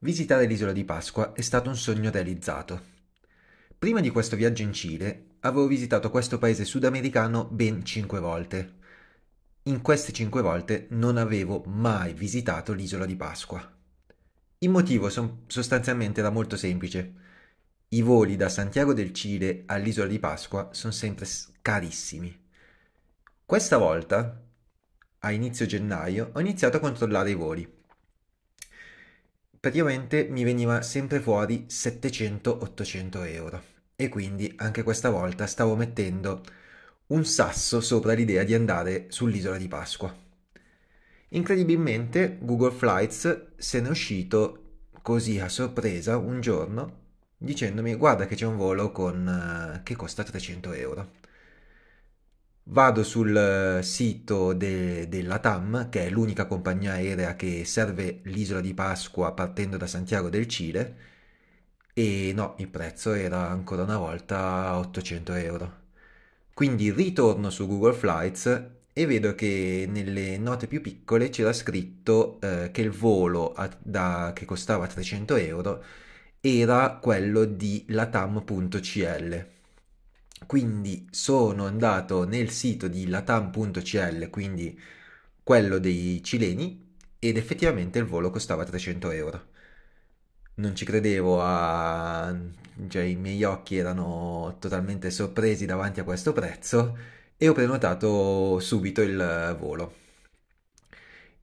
Visitare l'isola di Pasqua è stato un sogno realizzato. Prima di questo viaggio in Cile, avevo visitato questo paese sudamericano ben 5 volte. In queste 5 volte non avevo mai visitato l'isola di Pasqua. Il motivo son- sostanzialmente era molto semplice. I voli da Santiago del Cile all'isola di Pasqua sono sempre carissimi. Questa volta, a inizio gennaio, ho iniziato a controllare i voli praticamente mi veniva sempre fuori 700-800 euro e quindi anche questa volta stavo mettendo un sasso sopra l'idea di andare sull'isola di Pasqua. Incredibilmente Google Flights se n'è uscito così a sorpresa un giorno dicendomi guarda che c'è un volo con, eh, che costa 300 euro. Vado sul eh, sito de- della TAM, che è l'unica compagnia aerea che serve l'isola di Pasqua partendo da Santiago del Cile, e no, il prezzo era ancora una volta 800 euro. Quindi ritorno su Google Flights e vedo che nelle note più piccole c'era scritto eh, che il volo a- da- che costava 300 euro era quello di latam.cl quindi sono andato nel sito di latam.cl, quindi quello dei cileni, ed effettivamente il volo costava 300 euro. Non ci credevo, a... cioè i miei occhi erano totalmente sorpresi davanti a questo prezzo e ho prenotato subito il volo.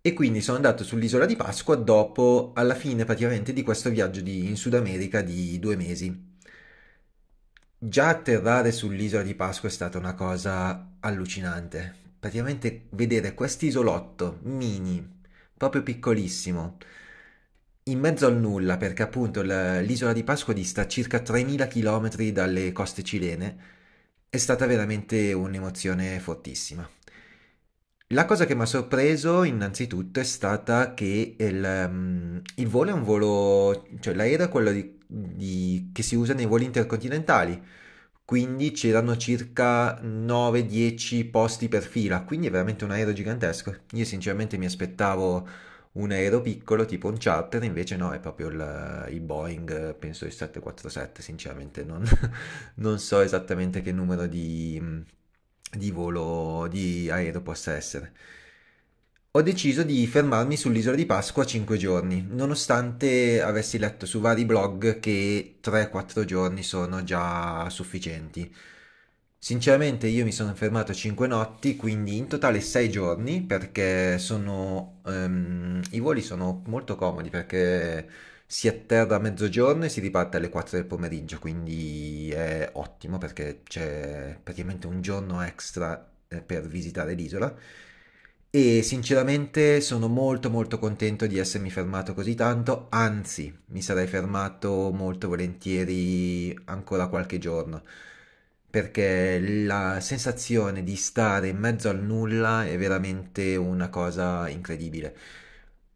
E quindi sono andato sull'isola di Pasqua dopo, alla fine praticamente di questo viaggio di, in Sud America di due mesi. Già atterrare sull'isola di Pasqua è stata una cosa allucinante. Praticamente vedere quest'isolotto mini, proprio piccolissimo, in mezzo al nulla, perché appunto l'isola di Pasqua dista circa 3000 km dalle coste cilene, è stata veramente un'emozione fortissima. La cosa che mi ha sorpreso innanzitutto è stata che il, um, il volo è un volo, cioè l'aereo è quello di di, che si usa nei voli intercontinentali. Quindi c'erano circa 9-10 posti per fila, quindi è veramente un aereo gigantesco. Io sinceramente mi aspettavo un aereo piccolo tipo un charter, invece no, è proprio il, il Boeing, penso il 747, sinceramente non, non so esattamente che numero di, di volo di aereo possa essere ho deciso di fermarmi sull'isola di Pasqua 5 giorni, nonostante avessi letto su vari blog che 3-4 giorni sono già sufficienti. Sinceramente io mi sono fermato 5 notti, quindi in totale 6 giorni, perché sono, um, i voli sono molto comodi perché si atterra a mezzogiorno e si riparte alle 4 del pomeriggio, quindi è ottimo perché c'è praticamente un giorno extra eh, per visitare l'isola e sinceramente sono molto molto contento di essermi fermato così tanto, anzi mi sarei fermato molto volentieri ancora qualche giorno, perché la sensazione di stare in mezzo al nulla è veramente una cosa incredibile.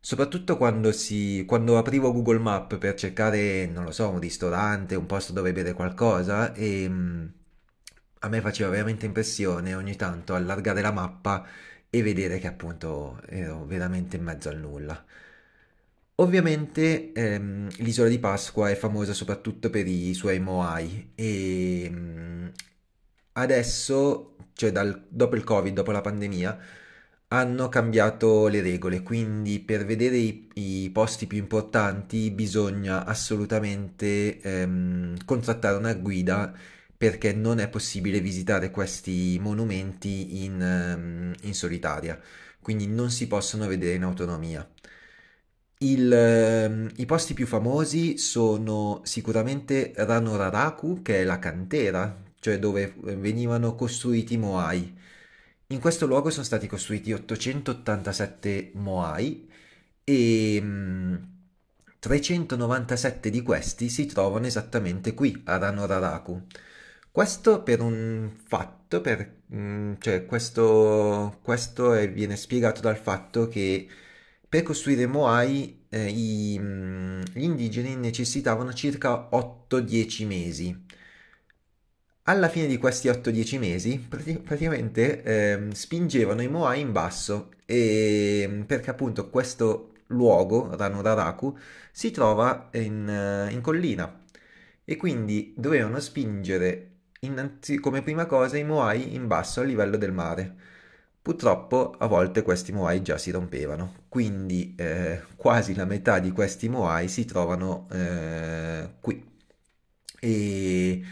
Soprattutto quando, si, quando aprivo Google Map per cercare, non lo so, un ristorante, un posto dove bere qualcosa e ehm, a me faceva veramente impressione ogni tanto allargare la mappa e vedere che appunto ero veramente in mezzo al nulla. Ovviamente ehm, l'isola di Pasqua è famosa soprattutto per i suoi Moai e mh, mm, adesso, cioè dal, dopo il Covid, dopo la pandemia, hanno cambiato le regole, quindi per vedere i, i posti più importanti bisogna assolutamente ehm, contrattare una guida perché non è possibile visitare questi monumenti in, ehm, in solitaria, quindi non si possono vedere in autonomia. Il, ehm, I posti più famosi sono sicuramente Ranoraraku, che è la cantera, cioè dove eh, venivano costruiti i Moai. In questo luogo sono stati costruiti 887 Moai e 397 mm, di questi si trovano esattamente qui, a Ranoraraku. Questo per un fatto, per, mm, cioè questo, questo è- viene spiegato dal fatto che per costruire Moai eh, mm, gli indigeni necessitavano circa 8-10 mesi. Alla fine di questi 8-10 mesi praticamente ehm, spingevano i Moai in basso e- mm, perché appunto questo luogo, Ranuraraku, si trova in, eh, in collina e quindi dovevano spingere Innanzi, come prima cosa i Moai in basso a livello del mare. Purtroppo a volte questi Moai già si rompevano, quindi eh, quasi la metà di questi Moai si trovano eh, qui. E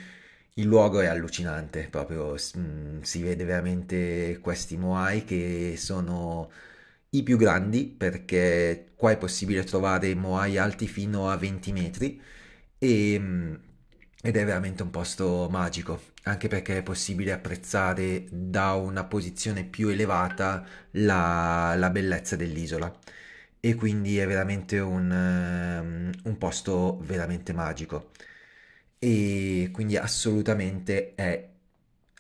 il luogo è allucinante, proprio mh, mm, si vede veramente questi Moai che sono i più grandi perché qua è possibile trovare Moai alti fino a 20 metri e mh, mm, ed è veramente un posto magico, anche perché è possibile apprezzare da una posizione più elevata la, la bellezza dell'isola e quindi è veramente un, ehm, un posto veramente magico e quindi assolutamente è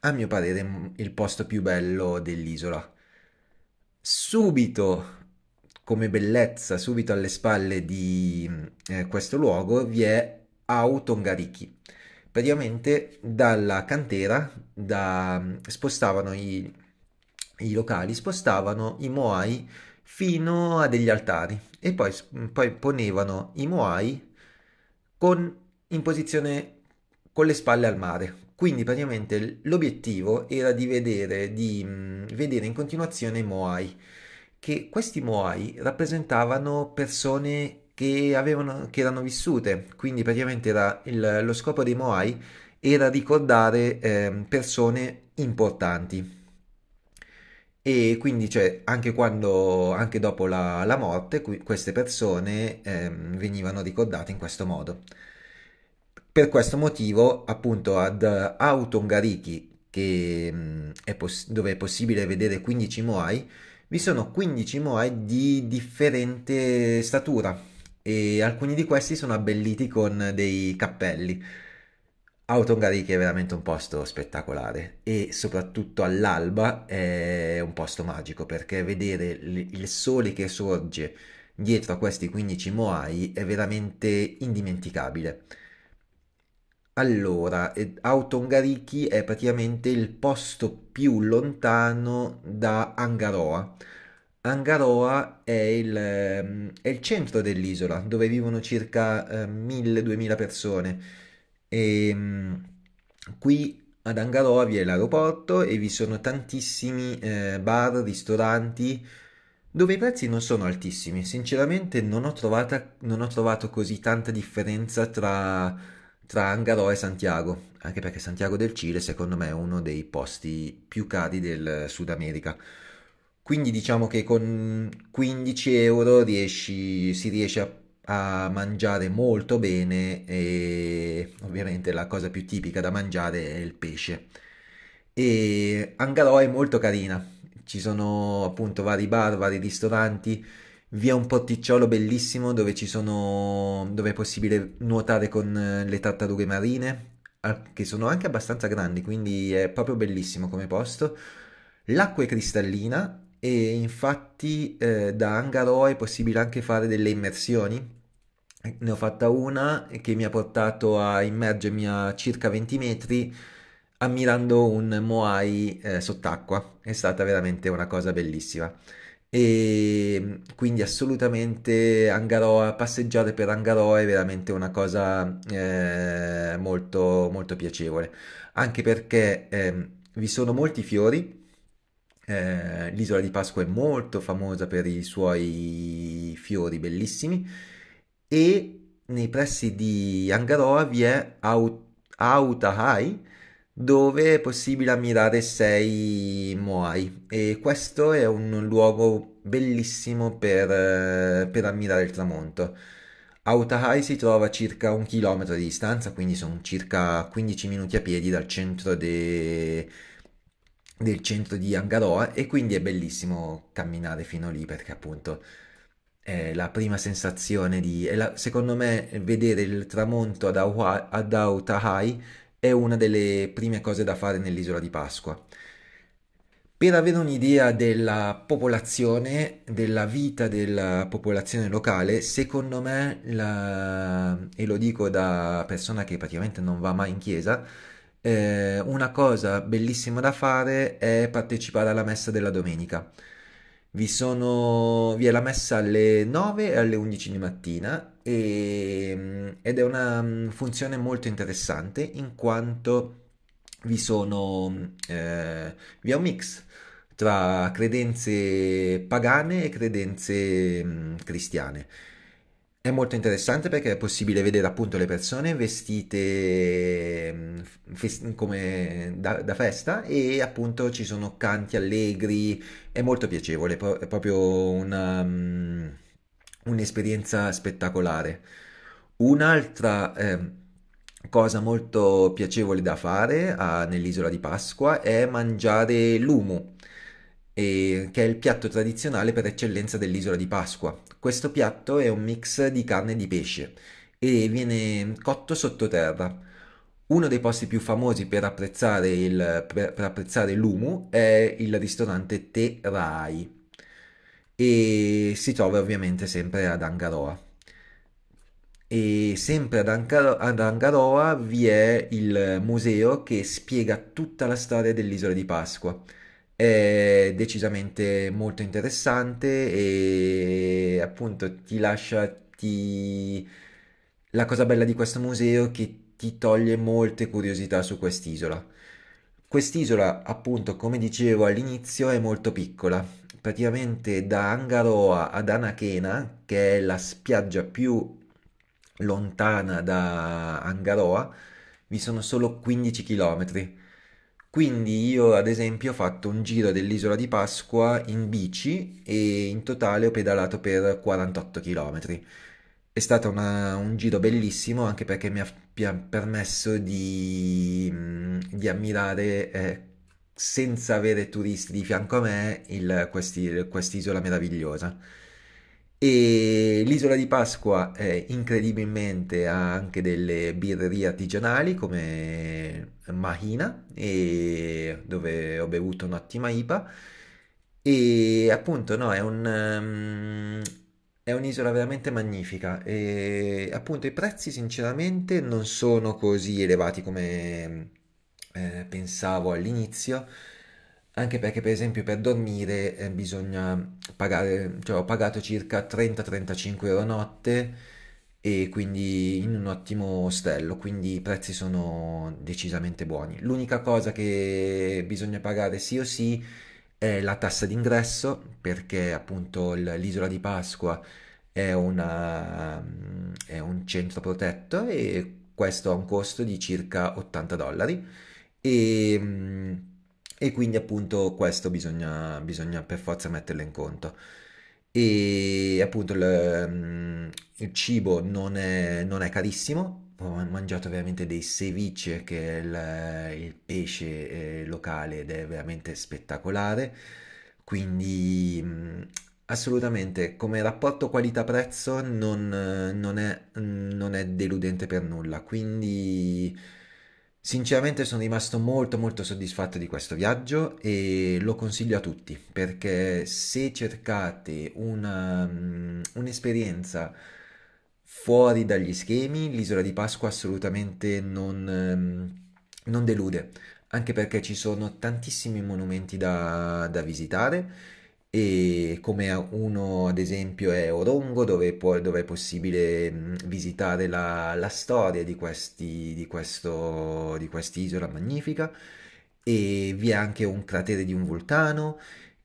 a mio parere il posto più bello dell'isola. Subito come bellezza, subito alle spalle di eh, questo luogo vi è a Tongariki. Praticamente dalla cantera da, spostavano i, i locali, spostavano i moai fino a degli altari e poi, poi ponevano i moai con, in posizione con le spalle al mare. Quindi praticamente l'obiettivo era di vedere, di mh, mm, vedere in continuazione i moai, che questi moai rappresentavano persone che, avevano, che erano vissute, quindi praticamente era il, lo scopo dei Moai era ricordare eh, persone importanti. E quindi cioè, anche, quando, anche dopo la, la morte qui, queste persone eh, venivano ricordate in questo modo. Per questo motivo, appunto, ad Autongariki, che mm, è poss- dove è possibile vedere 15 Moai, vi sono 15 Moai di differente statura, e alcuni di questi sono abbelliti con dei cappelli. Autongariki è veramente un posto spettacolare e soprattutto all'alba è un posto magico perché vedere il sole che sorge dietro a questi 15 Moai è veramente indimenticabile. Allora, Autongariki è praticamente il posto più lontano da Angaroa Angaroa è il, ehm, è il centro dell'isola, dove vivono circa 1000-2000 ehm, persone. E, ehm, qui ad Angaroa vi è l'aeroporto e vi sono tantissimi eh, bar, ristoranti dove i prezzi non sono altissimi. Sinceramente non ho, trovata, non ho trovato così tanta differenza tra, tra, Angaroa e Santiago, anche perché Santiago del Cile secondo me è uno dei posti più cari del Sud America. Quindi diciamo che con 15 euro riesci, si riesce a, a mangiare molto bene e ovviamente la cosa più tipica da mangiare è il pesce. E Angaroa è molto carina, ci sono appunto vari bar, vari ristoranti, vi è un porticciolo bellissimo dove, sono, dove è possibile nuotare con le tartarughe marine, che sono anche abbastanza grandi, quindi è proprio bellissimo come posto. L'acqua è cristallina e infatti eh, da Angarò è possibile anche fare delle immersioni. Ne ho fatta una che mi ha portato a immergermi a circa 20 metri ammirando un Moai eh, sott'acqua. È stata veramente una cosa bellissima. E mm, quindi assolutamente Angaroa, passeggiare per Angaroa è veramente una cosa eh, molto, molto piacevole, anche perché eh, vi sono molti fiori eh, l'isola di Pasqua è molto famosa per i suoi fiori bellissimi e nei pressi di Angaroa vi è Aut- Autahai dove è possibile ammirare sei Moai e questo è un luogo bellissimo per, eh, per ammirare il tramonto. Autahai si trova a circa un chilometro di distanza, quindi sono circa 15 minuti a piedi dal centro de del centro di Angaroa e quindi è bellissimo camminare fino lì perché appunto è la prima sensazione di... La, secondo me vedere il tramonto ad, Aua, ad Autahai è una delle prime cose da fare nell'isola di Pasqua. Per avere un'idea della popolazione, della vita della popolazione locale, secondo me, la, e lo dico da persona che praticamente non va mai in chiesa, eh, una cosa bellissima da fare è partecipare alla messa della domenica. Vi, sono, vi è la messa alle 9 e alle 11 di mattina e, ehm, ed è una mm, funzione molto interessante in quanto vi, sono, eh, vi è un mix tra credenze pagane e credenze mh, mm, cristiane. È molto interessante perché è possibile vedere appunto le persone vestite mm, come da, da, festa e appunto ci sono canti allegri, è molto piacevole, è proprio una, um, mm, un'esperienza spettacolare. Un'altra eh, cosa molto piacevole da fare ah, nell'isola di Pasqua è mangiare l'umu che è il piatto tradizionale per eccellenza dell'isola di Pasqua. Questo piatto è un mix di carne e di pesce e viene cotto sottoterra. Uno dei posti più famosi per apprezzare, il, per, per apprezzare l'umu è il ristorante Te Rai e si trova ovviamente sempre ad Angaroa. E sempre ad, Ankaro- ad, Angaroa vi è il museo che spiega tutta la storia dell'isola di Pasqua è decisamente molto interessante e appunto ti lascia, ti... la cosa bella di questo museo è che ti toglie molte curiosità su quest'isola. Quest'isola, appunto, come dicevo all'inizio, è molto piccola. Praticamente da Angaroa ad Anakena, che è la spiaggia più lontana da Angaroa, vi sono solo 15 chilometri quindi io ad esempio ho fatto un giro dell'isola di Pasqua in bici e in totale ho pedalato per 48 km. È stato una, un giro bellissimo anche perché mi ha, permesso di, mm, di ammirare eh, senza avere turisti di fianco a me il, quest'isola meravigliosa. E l'isola di Pasqua eh, incredibilmente ha anche delle birrerie artigianali come Mahina, e, dove ho bevuto un'ottima IPA. E appunto, no, è un. Um, è un'isola veramente magnifica e appunto i prezzi sinceramente non sono così elevati come eh, pensavo all'inizio, anche perché per esempio per dormire eh, bisogna pagare, cioè ho pagato circa 30-35 euro a notte e quindi in un ottimo ostello, quindi i prezzi sono decisamente buoni. L'unica cosa che bisogna pagare sì o sì è la tassa d'ingresso perché appunto l'isola di Pasqua è, una, è un centro protetto e questo ha un costo di circa 80 dollari e mm, e quindi appunto questo bisogna, bisogna per forza metterlo in conto e appunto il, mm, il cibo non è, non è, carissimo ho mangiato veramente dei ceviche che è il, il pesce eh, locale ed è veramente spettacolare quindi mm, assolutamente come rapporto qualità prezzo non, non, è, non è deludente per nulla quindi Sinceramente sono rimasto molto molto soddisfatto di questo viaggio e lo consiglio a tutti perché se cercate una, mm, un'esperienza fuori dagli schemi, l'isola di Pasqua assolutamente non, mm, non delude, anche perché ci sono tantissimi monumenti da, da visitare e come uno ad esempio è Orongo dove, può, dove è possibile visitare la, la storia di, questi, di, questo, di quest'isola magnifica e vi è anche un cratere di un vulcano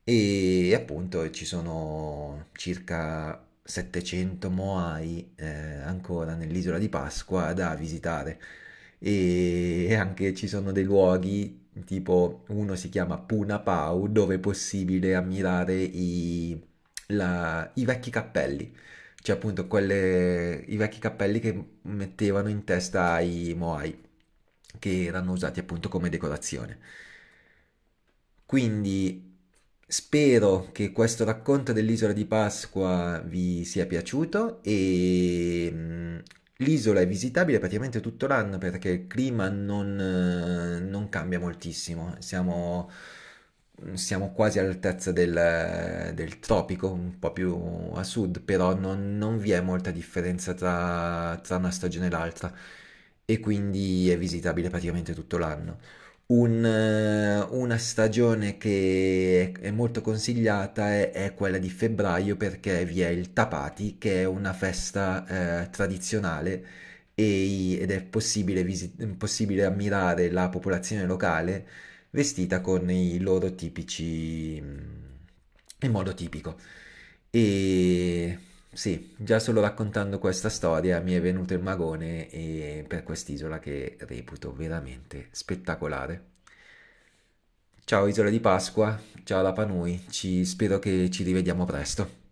e appunto ci sono circa 700 Moai eh, ancora nell'isola di Pasqua da visitare e anche ci sono dei luoghi tipo uno si chiama Punapau, dove è possibile ammirare i, la, i vecchi cappelli cioè appunto quelle, i vecchi cappelli che mettevano in testa ai Moai che erano usati appunto come decorazione quindi Spero che questo racconto dell'isola di Pasqua vi sia piaciuto e L'isola è visitabile praticamente tutto l'anno perché il clima non, eh, non cambia moltissimo, siamo, siamo quasi all'altezza del, del, tropico, un po' più a sud, però non, non vi è molta differenza tra, tra una stagione e l'altra e quindi è visitabile praticamente tutto l'anno. Un, eh, una stagione che è molto consigliata è, è, quella di febbraio perché vi è il Tapati che è una festa eh, tradizionale e, ed è possibile, visit- possibile ammirare la popolazione locale vestita con i loro tipici mm, in modo tipico e sì, già solo raccontando questa storia mi è venuto il magone e per quest'isola che reputo veramente spettacolare. Ciao Isola di Pasqua, ciao Lapanui, ci, spero che ci rivediamo presto.